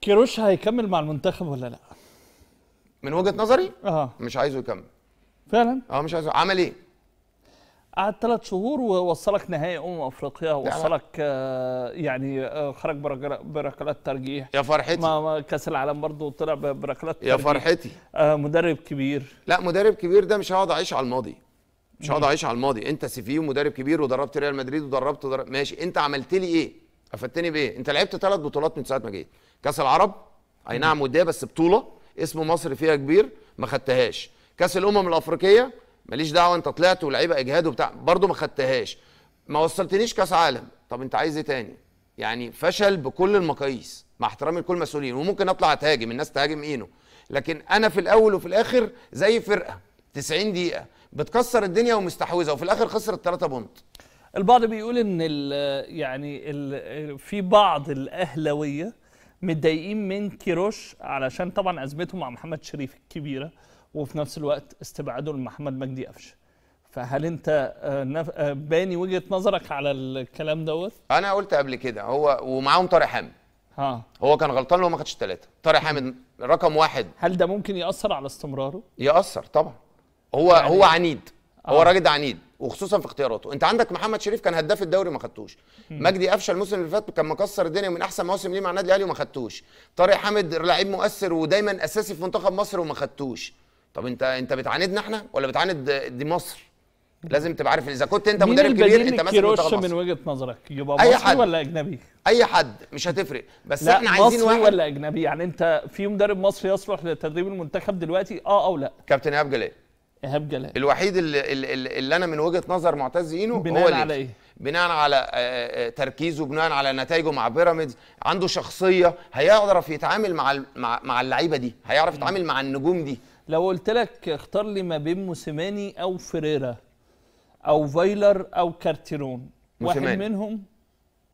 كيروش هيكمل مع المنتخب ولا لا؟ من وجهه نظري اه مش عايزه يكمل فعلا اه مش عايزه عمل ايه؟ قعد ثلاث شهور ووصلك نهائي امم افريقيا يعني ووصلك آه يعني آه خرج بركلات ترجيح يا فرحتي ما كاس العالم برضه طلع بركلات ترجيح يا فرحتي آه مدرب كبير لا مدرب كبير ده مش هقعد اعيش على الماضي مش هقعد اعيش على الماضي انت سي في ومدرب كبير ودربت ريال مدريد ودربت ودرب... ماشي انت عملت لي ايه؟ افدتني بايه؟ انت لعبت ثلاث بطولات من ساعه ما جيت كاس العرب اي نعم وديه بس بطوله اسم مصر فيها كبير ما خدتهاش كاس الامم الافريقيه ماليش دعوه انت طلعت ولاعيبه اجهاد وبتاع برضه ما خدتهاش ما وصلتنيش كاس عالم طب انت عايز ايه تاني يعني فشل بكل المقاييس مع احترامي لكل المسؤولين وممكن اطلع اتهاجم الناس تهاجم اينه لكن انا في الاول وفي الاخر زي فرقه 90 دقيقه بتكسر الدنيا ومستحوذه وفي الاخر خسرت 3 بونت البعض بيقول ان الـ يعني الـ في بعض الاهلاويه متضايقين من كيروش علشان طبعا ازمته مع محمد شريف الكبيره وفي نفس الوقت استبعاده لمحمد مجدي قفشه فهل انت آه، آه، باني وجهه نظرك على الكلام دوت؟ انا قلت قبل كده هو ومعاهم طارق حامد ها هو كان غلطان لو ما خدش ثلاثه طارق حامد رقم واحد هل ده ممكن ياثر على استمراره؟ ياثر طبعا هو يعني هو عنيد آه. هو راجل عنيد وخصوصا في اختياراته انت عندك محمد شريف كان هداف الدوري ما خدتوش مجدي قفشه الموسم اللي فات كان مكسر الدنيا من احسن مواسم ليه مع النادي الاهلي وما خدتوش طارق حامد لعيب مؤثر ودايما اساسي في منتخب مصر وما خدتوش طب انت انت بتعاندنا احنا ولا بتعاند دي مصر لازم تبقى عارف اذا كنت انت مدرب كبير انت ماسك منتخب مصر من وجهه نظرك يبقى مصري حد. ولا اجنبي اي حد مش هتفرق بس لا احنا عايزين مصري واحد ولا اجنبي يعني انت في مدرب مصري يصلح لتدريب المنتخب دلوقتي اه او لا كابتن ايهاب جلال ايهاب جلال الوحيد اللي, اللي, اللي انا من وجهه نظر معتز اينو بناء هو على ايه؟ بناء على آه، آه، تركيزه بناء على نتائجه مع بيراميدز عنده شخصيه هيعرف يتعامل مع مع, مع اللعيبه دي هيعرف يتعامل مع النجوم دي لو قلت لك اختار لي ما بين موسيماني او فريرا او فايلر او كارتيرون موسيماني. واحد منهم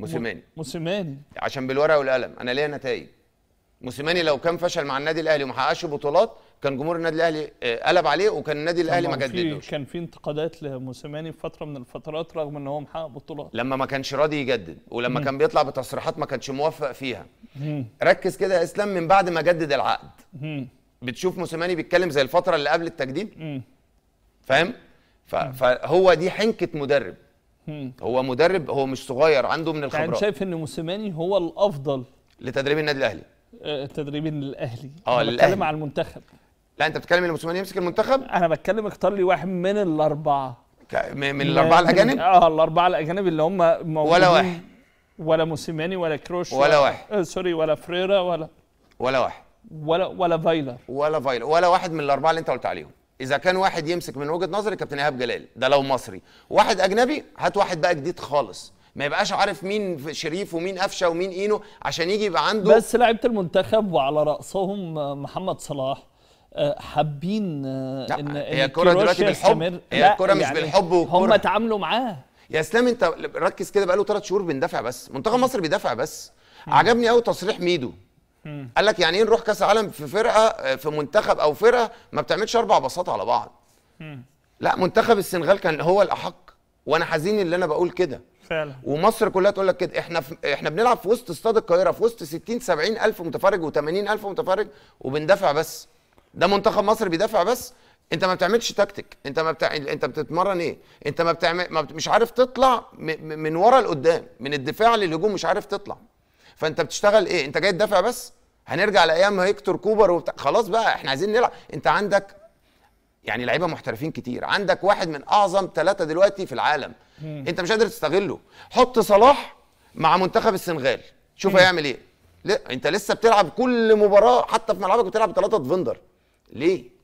موسيماني موسيماني عشان بالورقه والقلم انا ليا نتائج موسيماني لو كان فشل مع النادي الاهلي وما حققش بطولات كان جمهور النادي الاهلي آه، قلب عليه وكان النادي الاهلي ما جددوش كان في انتقادات لموسيماني في فتره من الفترات رغم ان هو محقق بطولات لما ما كانش راضي يجدد ولما مم. كان بيطلع بتصريحات ما كانش موفق فيها مم. ركز كده يا اسلام من بعد ما جدد العقد مم. بتشوف موسيماني بيتكلم زي الفتره اللي قبل التجديد فاهم فهو دي حنكه مدرب هو مدرب هو مش صغير عنده من يعني الخبرات يعني شايف ان موسيماني هو الافضل لتدريب النادي الاهلي آه، تدريب الاهلي اه الاهلي بتكلم على المنتخب لا انت بتتكلم ان موسيماني يمسك المنتخب انا بتكلم اختار لي واحد من الاربعه من الاربعه الاجانب اه الاربعه الاجانب اللي هم موجودين ولا واحد ولا موسيماني ولا كروش ولا واحد آه سوري ولا فريرا ولا ولا واحد ولا ولا فايلر ولا فايلر ولا واحد من الاربعه اللي انت قلت عليهم اذا كان واحد يمسك من وجهه نظري كابتن ايهاب جلال ده لو مصري واحد اجنبي هات واحد بقى جديد خالص ما يبقاش عارف مين شريف ومين قفشه ومين اينو عشان يجي يبقى عنده بس لعيبه المنتخب وعلى راسهم محمد صلاح حابين آه، ان هي الكره دلوقتي بالحب هي الكره مش يعني بالحب والكره هم اتعاملوا معاه يا اسلام انت ركز كده بقاله ثلاث شهور بندافع بس منتخب مصر بيدافع بس مم. عجبني قوي تصريح ميدو قال لك يعني ايه نروح كاس عالم في فرقه آه، في منتخب او فرقه ما بتعملش اربع باصات على بعض مم. لا منتخب السنغال كان هو الاحق وانا حزين اللي انا بقول كده فعلا ومصر كلها تقول لك كده احنا في احنا بنلعب في وسط استاد القاهره في وسط 60 70 الف متفرج و80 الف متفرج وبندافع بس ده منتخب مصر بيدافع بس انت ما بتعملش تكتيك انت ما بتع... انت بتتمرن ايه انت ما بتعمل ما بت... مش عارف تطلع م... من ورا لقدام من الدفاع للهجوم مش عارف تطلع فانت بتشتغل ايه انت جاي تدافع بس هنرجع لايام هيكتور كوبر وبتاع خلاص بقى احنا عايزين نلعب انت عندك يعني لعيبه محترفين كتير عندك واحد من اعظم ثلاثه دلوقتي في العالم مم. انت مش قادر تستغله حط صلاح مع منتخب السنغال شوف هيعمل ايه لا انت لسه بتلعب كل مباراه حتى في ملعبك بتلعب ثلاثه ديفندر ليه